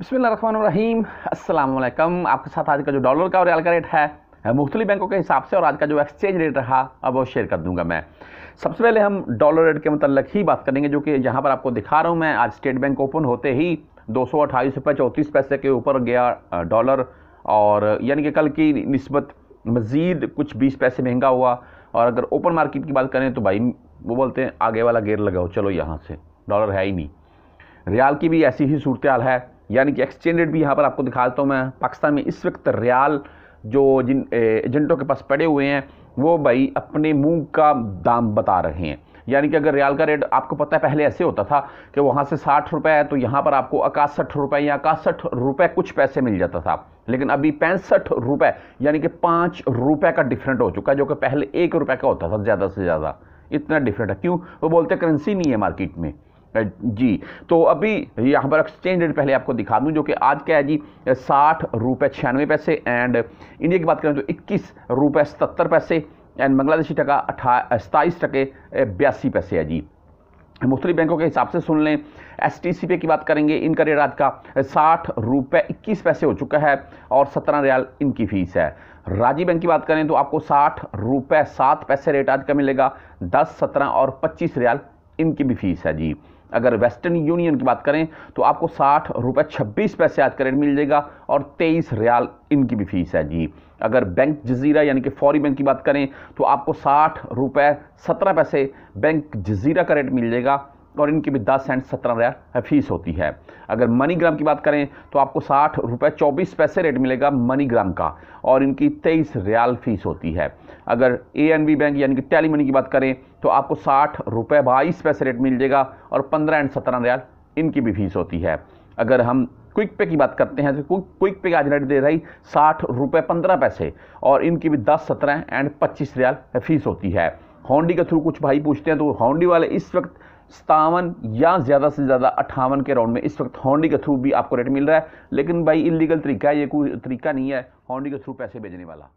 बसमीम अल्लाम आपके साथ आज का जो डॉलर का और रियाल का रेट है मुख्तलि बैंकों के हिसाब से और आज का जो एक्सचेंज रेट रहा अब वो शेयर कर दूंगा मैं सबसे पहले हम डॉलर रेट के मतलब ही बात करेंगे जो कि यहाँ पर आपको दिखा रहा हूँ मैं आज स्टेट बैंक ओपन होते ही दो सौ अट्ठाईस रुपये चौंतीस पैसे के ऊपर गया डॉलर और यानी कि कल की नस्बत मज़ीद कुछ बीस पैसे महंगा हुआ और अगर ओपन मार्केट की बात करें तो भाई वो बोलते हैं आगे वाला गेयर लगाओ चलो यहाँ से डॉलर है ही नहीं रियाल की भी ऐसी ही सूरत हाल है यानी कि एक्सचेंज रेट भी यहाँ पर आपको दिखा देता हूँ मैं पाकिस्तान में इस वक्त रियाल जो जिन एजेंटों के पास पड़े हुए हैं वो भाई अपने मूंग का दाम बता रहे हैं यानी कि अगर रियाल का रेट आपको पता है पहले ऐसे होता था कि वहाँ से साठ रुपये है तो यहाँ पर आपको इकसठ रुपये या इकसठ रुपये कुछ पैसे मिल जाता था लेकिन अभी पैंसठ रुपये यानी कि पाँच रुपये का डिफरेंट हो चुका है जो कि पहले एक रुपये का होता था ज़्यादा से ज़्यादा इतना डिफरेंट है क्यों वो बोलते करेंसी नहीं है मार्केट में जी तो अभी यहाँ पर एक्सचेंज रेट पहले आपको दिखा दूँ जो कि आज क्या है जी साठ रुपये छियानवे पैसे एंड इंडिया की बात करें तो इक्कीस रुपये सतर पैसे एंड बांग्लादेशी टका अठा सताईस टके बयासी पैसे है जी मुख्तलि बैंकों के हिसाब से सुन लें एस टी सी पे की बात करेंगे इनका रेट आज का साठ रुपये इक्कीस पैसे हो चुका है और सत्रह रियाल इनकी फ़ीस है राजी बैंक की बात करें तो आपको साठ रुपये सात पैसे रेट आज का मिलेगा दस सत्रह और पच्चीस रियाल इनकी भी फ़ीस है जी अगर वेस्टर्न यूनियन की बात करें तो आपको साठ रुपये छब्बीस पैसे आज करेंट मिल जाएगा और तेईस रियाल इनकी भी फीस है जी अगर बैंक जजीरा यानी कि फौरी बैंक की बात करें तो आपको साठ रुपये सत्रह पैसे बैंक जजीरा का रेट मिल जाएगा और इनकी भी दस सेंट सत्रह रुपया फीस होती है अगर मनीग्राम की बात करें तो आपको साठ रुपये चौबीस पैसे रेट मिलेगा मनीग्राम का और इनकी तेईस रियाल फीस होती है अगर ए एन बी बैंक यानी कि टेली मनी की बात करें तो आपको साठ रुपये बाईस पैसे रेट मिल जाएगा और पंद्रह एंड सत्रह रियाल इनकी भी फीस होती है अगर हम क्विक पे की बात करते हैं तो क्विक पे का आज रेट दे रही साठ रुपये पंद्रह पैसे और इनकी भी दस सत्रह एंड पच्चीस रियाल फीस होती है हॉन्डी के थ्रू कुछ भाई पूछते हैं तो हॉन्डी वाले इस वक्त सतावन या ज़्यादा से ज़्यादा अट्ठावन के राउंड में इस वक्त हॉन्डी के थ्रू भी आपको रेट मिल रहा है लेकिन भाई इलीगल तरीका है ये कोई तरीका नहीं है हॉन्डी के थ्रू पैसे भेजने वाला